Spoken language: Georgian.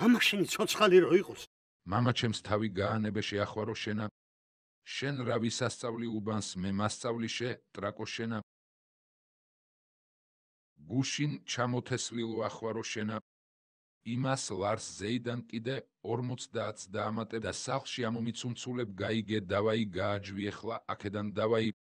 мама შენი ცოცხალი რო იყოს мама ჩემს თავი გაანებე შეახვარო შენა შენ რა ვისასწავლი უბანს მე მასწავლი შე ტრაკო შენა გუშინ ჩამოთესლილო ახვარო შენა იმას ლარს ზეიდან კიდე 50-დან დაამატებ და სახლში ამომიცუნცულებ გაიგე დავაი გააჯვი ახლა აქედან დავაი